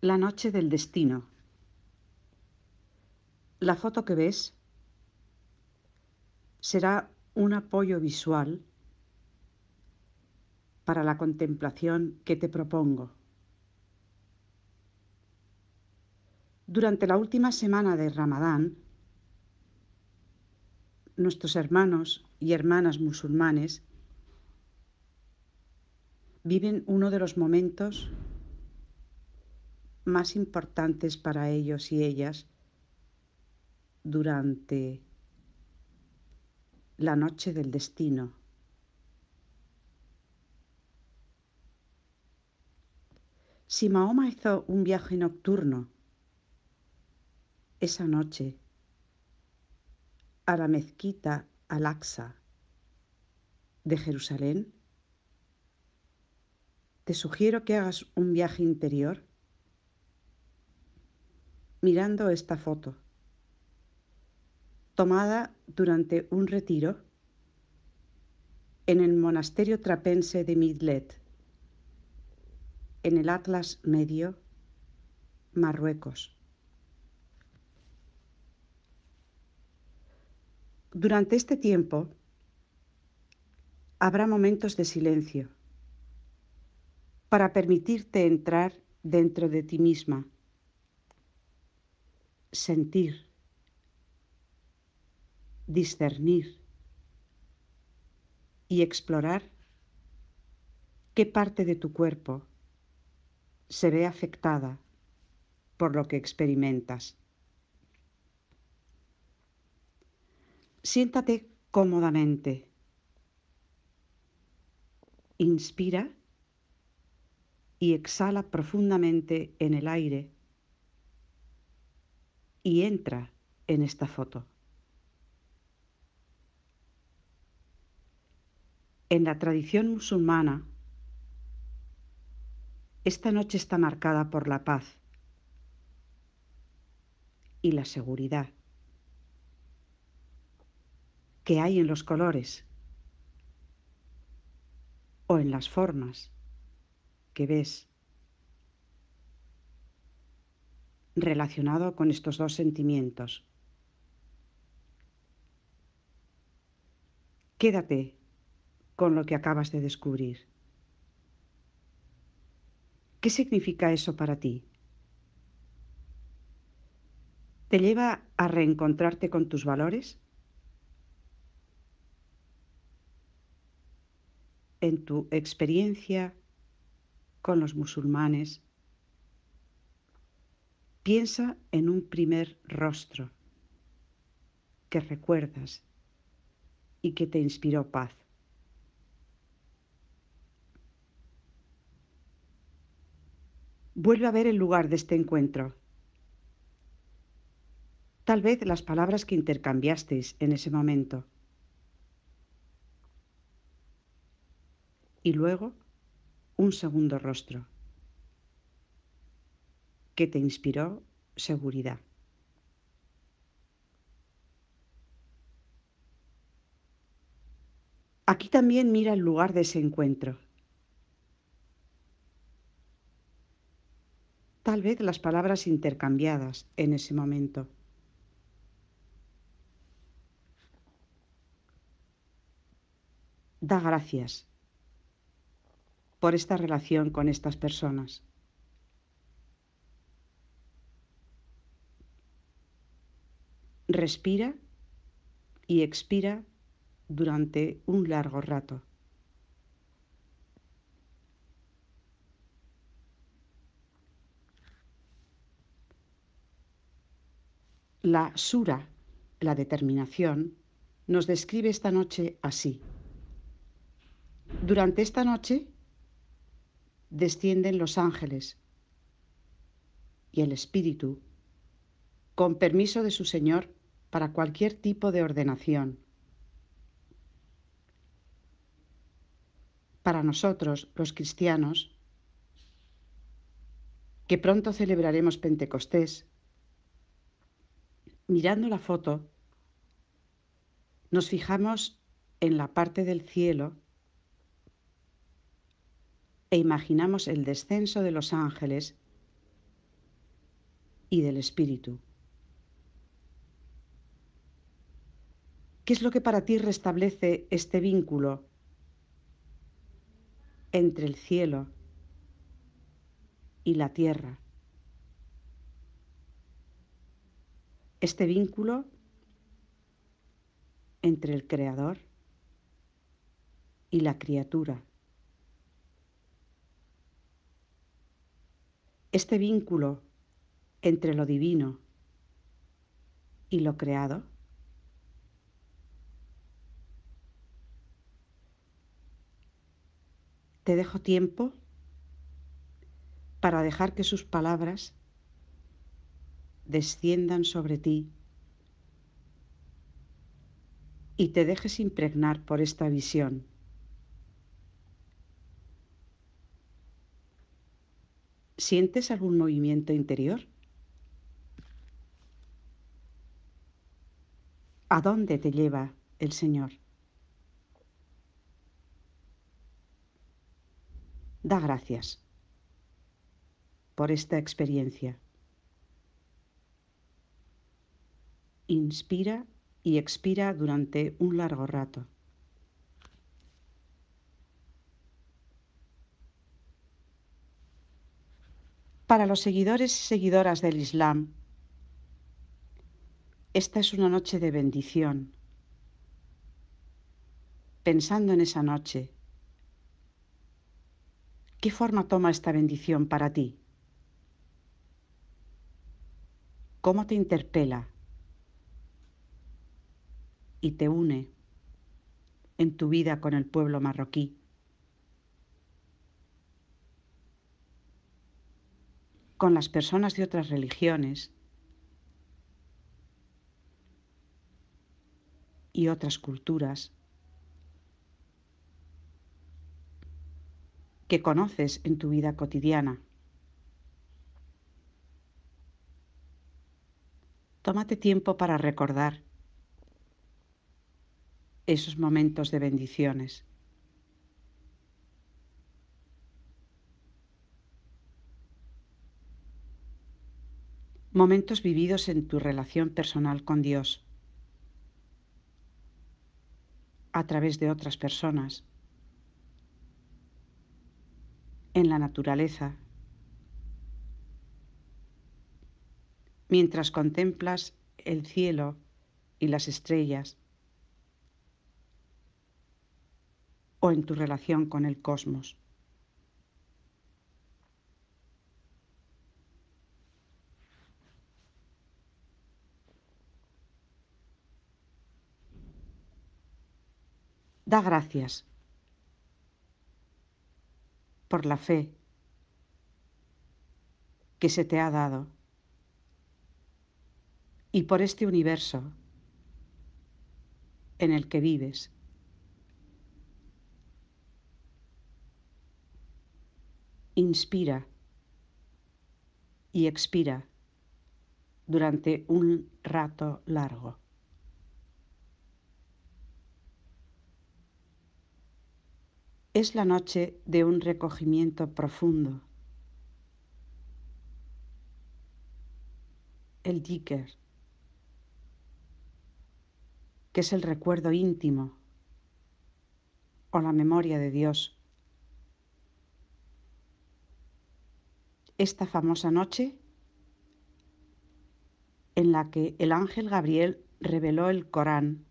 La noche del destino. La foto que ves será un apoyo visual para la contemplación que te propongo. Durante la última semana de Ramadán, nuestros hermanos y hermanas musulmanes viven uno de los momentos más importantes para ellos y ellas durante la noche del destino. Si Mahoma hizo un viaje nocturno, esa noche, a la mezquita Al-Aqsa de Jerusalén, te sugiero que hagas un viaje interior mirando esta foto, tomada durante un retiro en el monasterio trapense de Midlet, en el Atlas Medio, Marruecos. Durante este tiempo habrá momentos de silencio para permitirte entrar dentro de ti misma sentir, discernir y explorar qué parte de tu cuerpo se ve afectada por lo que experimentas. Siéntate cómodamente. Inspira y exhala profundamente en el aire y entra en esta foto. En la tradición musulmana, esta noche está marcada por la paz y la seguridad que hay en los colores o en las formas que ves relacionado con estos dos sentimientos. Quédate con lo que acabas de descubrir. ¿Qué significa eso para ti? ¿Te lleva a reencontrarte con tus valores? En tu experiencia con los musulmanes, Piensa en un primer rostro que recuerdas y que te inspiró paz. Vuelve a ver el lugar de este encuentro. Tal vez las palabras que intercambiasteis en ese momento. Y luego, un segundo rostro que te inspiró seguridad. Aquí también mira el lugar de ese encuentro. Tal vez las palabras intercambiadas en ese momento. Da gracias por esta relación con estas personas. Respira y expira durante un largo rato. La sura, la determinación, nos describe esta noche así. Durante esta noche descienden los ángeles y el Espíritu, con permiso de su Señor, para cualquier tipo de ordenación. Para nosotros, los cristianos, que pronto celebraremos Pentecostés, mirando la foto, nos fijamos en la parte del cielo e imaginamos el descenso de los ángeles y del Espíritu. ¿Qué es lo que para ti restablece este vínculo entre el cielo y la tierra? Este vínculo entre el creador y la criatura. Este vínculo entre lo divino y lo creado. Te dejo tiempo para dejar que sus palabras desciendan sobre ti y te dejes impregnar por esta visión. ¿Sientes algún movimiento interior? ¿A dónde te lleva el Señor? Da gracias por esta experiencia. Inspira y expira durante un largo rato. Para los seguidores y seguidoras del Islam, esta es una noche de bendición. Pensando en esa noche, ¿Qué forma toma esta bendición para ti? ¿Cómo te interpela y te une en tu vida con el pueblo marroquí? con las personas de otras religiones y otras culturas que conoces en tu vida cotidiana. Tómate tiempo para recordar esos momentos de bendiciones. Momentos vividos en tu relación personal con Dios, a través de otras personas, en la naturaleza. Mientras contemplas el cielo y las estrellas o en tu relación con el cosmos. Da gracias por la fe que se te ha dado y por este universo en el que vives. Inspira y expira durante un rato largo. Es la noche de un recogimiento profundo. El dicker, que es el recuerdo íntimo o la memoria de Dios. Esta famosa noche en la que el ángel Gabriel reveló el Corán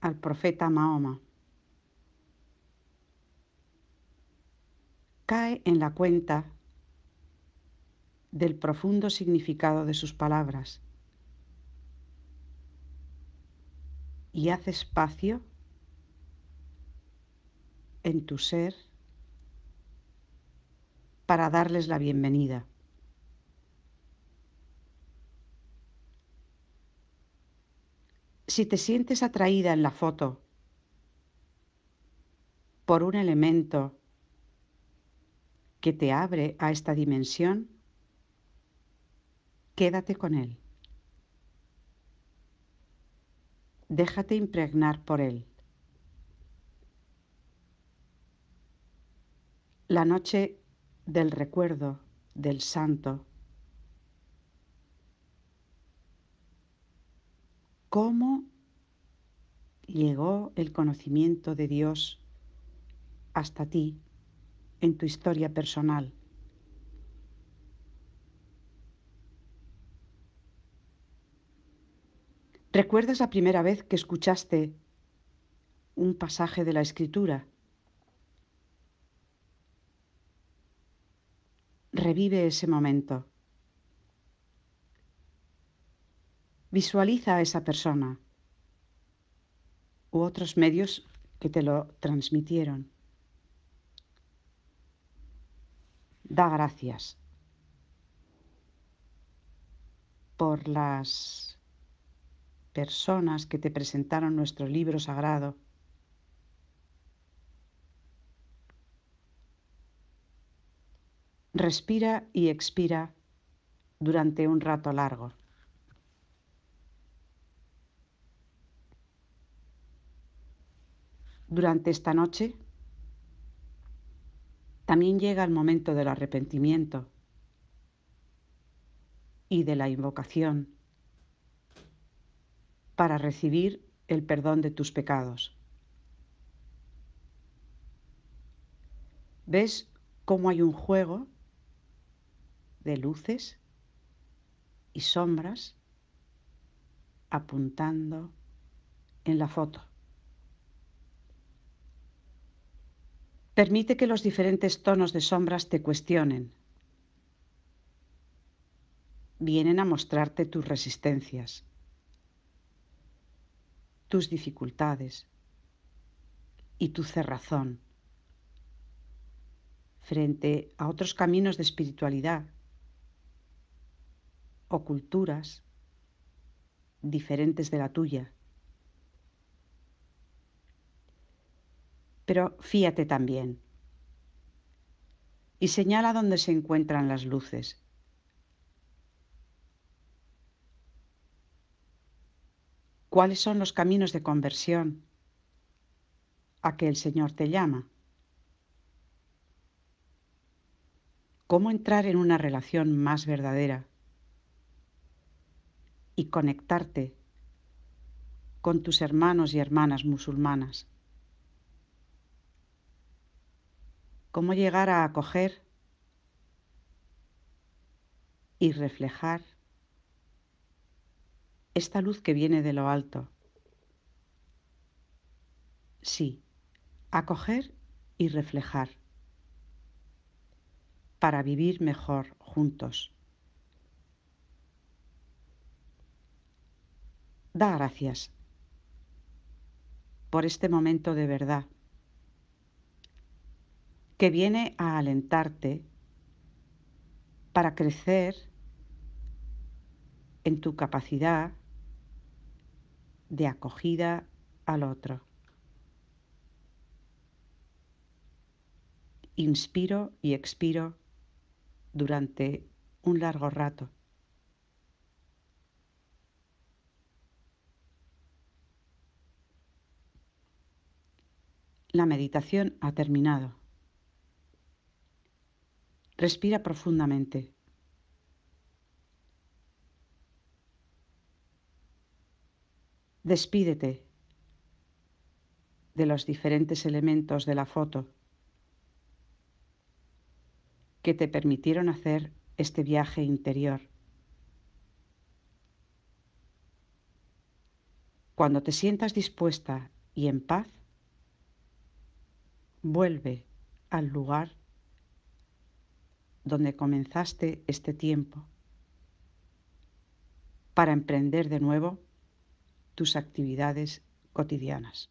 al profeta Mahoma. Cae en la cuenta del profundo significado de sus palabras y hace espacio en tu ser para darles la bienvenida. Si te sientes atraída en la foto por un elemento que te abre a esta dimensión, quédate con él. Déjate impregnar por él. La noche del recuerdo del santo cómo llegó el conocimiento de Dios hasta ti en tu historia personal. ¿Recuerdas la primera vez que escuchaste un pasaje de la escritura? Revive ese momento. Visualiza a esa persona u otros medios que te lo transmitieron. Da gracias por las personas que te presentaron nuestro libro sagrado. Respira y expira durante un rato largo. durante esta noche? También llega el momento del arrepentimiento y de la invocación para recibir el perdón de tus pecados. ¿Ves cómo hay un juego de luces y sombras apuntando en la foto? Permite que los diferentes tonos de sombras te cuestionen. Vienen a mostrarte tus resistencias, tus dificultades y tu cerrazón frente a otros caminos de espiritualidad o culturas diferentes de la tuya. pero fíate también. Y señala dónde se encuentran las luces. ¿Cuáles son los caminos de conversión a que el Señor te llama? ¿Cómo entrar en una relación más verdadera y conectarte con tus hermanos y hermanas musulmanas? cómo llegar a acoger y reflejar esta luz que viene de lo alto. Sí, acoger y reflejar para vivir mejor juntos. Da gracias por este momento de verdad que viene a alentarte para crecer en tu capacidad de acogida al otro. Inspiro y expiro durante un largo rato. La meditación ha terminado. Respira profundamente. Despídete de los diferentes elementos de la foto que te permitieron hacer este viaje interior. Cuando te sientas dispuesta y en paz, vuelve al lugar donde comenzaste este tiempo para emprender de nuevo tus actividades cotidianas.